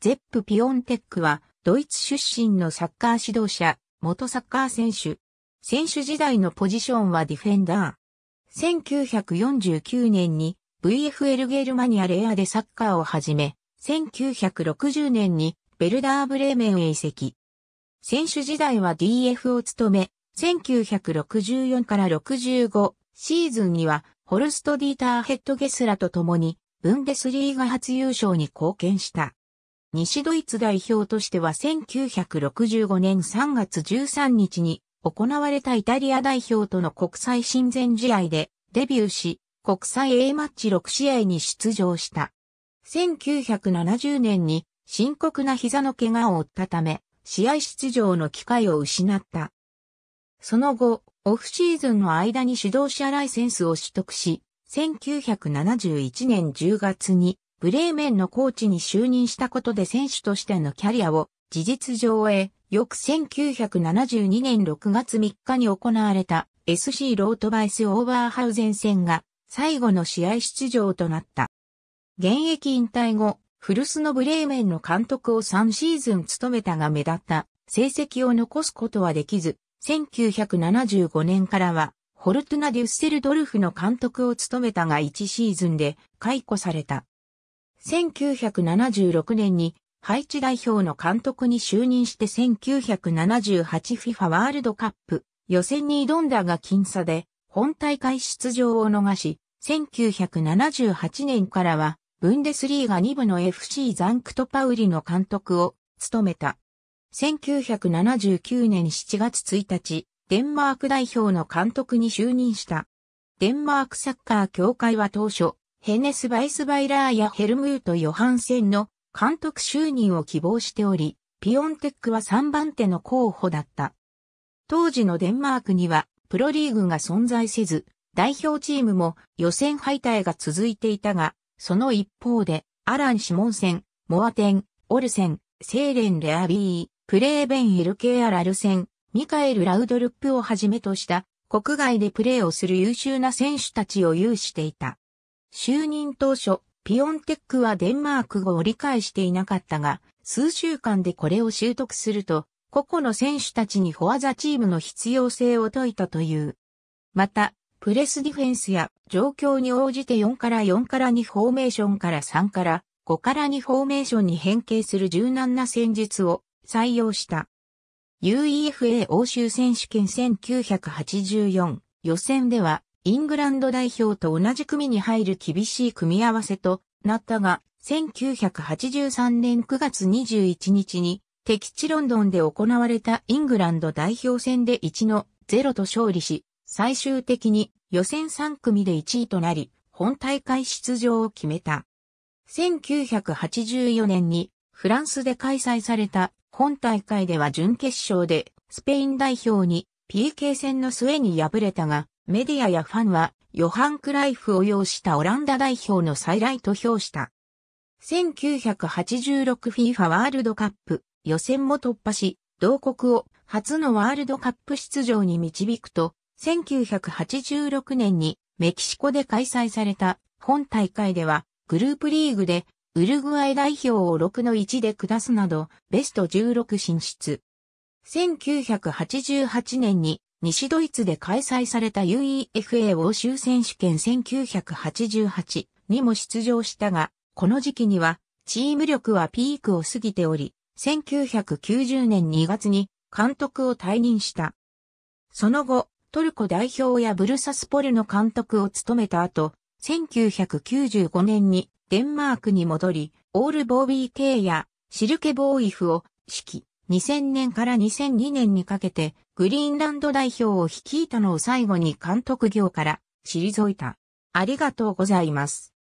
ゼップ・ピオンテックは、ドイツ出身のサッカー指導者、元サッカー選手。選手時代のポジションはディフェンダー。1949年に VFL ゲールマニアレアでサッカーを始め、1960年にベルダーブレーメンへ移籍。選手時代は DF を務め、1964から65シーズンにはホルスト・ディーター・ヘッドゲスラと共にブンデスリーガ初優勝に貢献した。西ドイツ代表としては1965年3月13日に行われたイタリア代表との国際親善試合でデビューし、国際 A マッチ6試合に出場した。1970年に深刻な膝の怪我を負ったため、試合出場の機会を失った。その後、オフシーズンの間に指導者ライセンスを取得し、1971年10月にブレーメンのコーチに就任したことで選手としてのキャリアを事実上へ、翌1972年6月3日に行われた SC ロートバイスオーバーハウゼン戦が最後の試合出場となった。現役引退後、古巣のブレーメンの監督を3シーズン務めたが目立った成績を残すことはできず、1975年からはホルトナ・デュッセルドルフの監督を務めたが1シーズンで解雇された。1976年にハイチ代表の監督に就任して 1978FIFA ワールドカップ予選に挑んだが僅差で本大会出場を逃し、1978年からはブンデスリーガ2部の FC ザンクトパウリの監督を務めた。1979年7月1日、デンマーク代表の監督に就任した。デンマークサッカー協会は当初、ヘネス・バイスバイラーやヘルムート・ヨハンセンの監督就任を希望しており、ピオンテックは3番手の候補だった。当時のデンマークにはプロリーグが存在せず、代表チームも予選敗退が続いていたが、その一方で、アラン・シモンセン、モアテン、オルセン、セーレン・レアビー、プレーベン・エルケア・ラルセン、ミカエル・ラウドルップをはじめとした、国外でプレーをする優秀な選手たちを有していた。就任当初、ピオンテックはデンマーク語を理解していなかったが、数週間でこれを習得すると、個々の選手たちにフォアザチームの必要性を説いたという。また、プレスディフェンスや状況に応じて4から4から2フォーメーションから3から5から2フォーメーションに変形する柔軟な戦術を採用した。UEFA 欧州選手権1984予選ではイングランド代表と同じ組に入る厳しい組み合わせとなったが、1983年9月21日に敵地ロンドンで行われたイングランド代表戦で1の0と勝利し、最終的に予選3組で1位となり、本大会出場を決めた。1984年にフランスで開催された本大会では準決勝でスペイン代表に PK 戦の末に敗れたが、メディアやファンは、ヨハン・クライフを擁したオランダ代表の再来と評した。1986FIFA ワールドカップ予選も突破し、同国を初のワールドカップ出場に導くと、1986年にメキシコで開催された本大会ではグループリーグでウルグアイ代表を6の1で下すなどベスト16進出。1988年に西ドイツで開催された UEFA 欧州選手権1988にも出場したが、この時期にはチーム力はピークを過ぎており、1990年2月に監督を退任した。その後、トルコ代表やブルサスポルの監督を務めた後、1995年にデンマークに戻り、オールボービー系やシルケボーイフを指揮、2000年から2002年にかけてグリーンランド代表を率いたのを最後に監督業から退いた。ありがとうございます。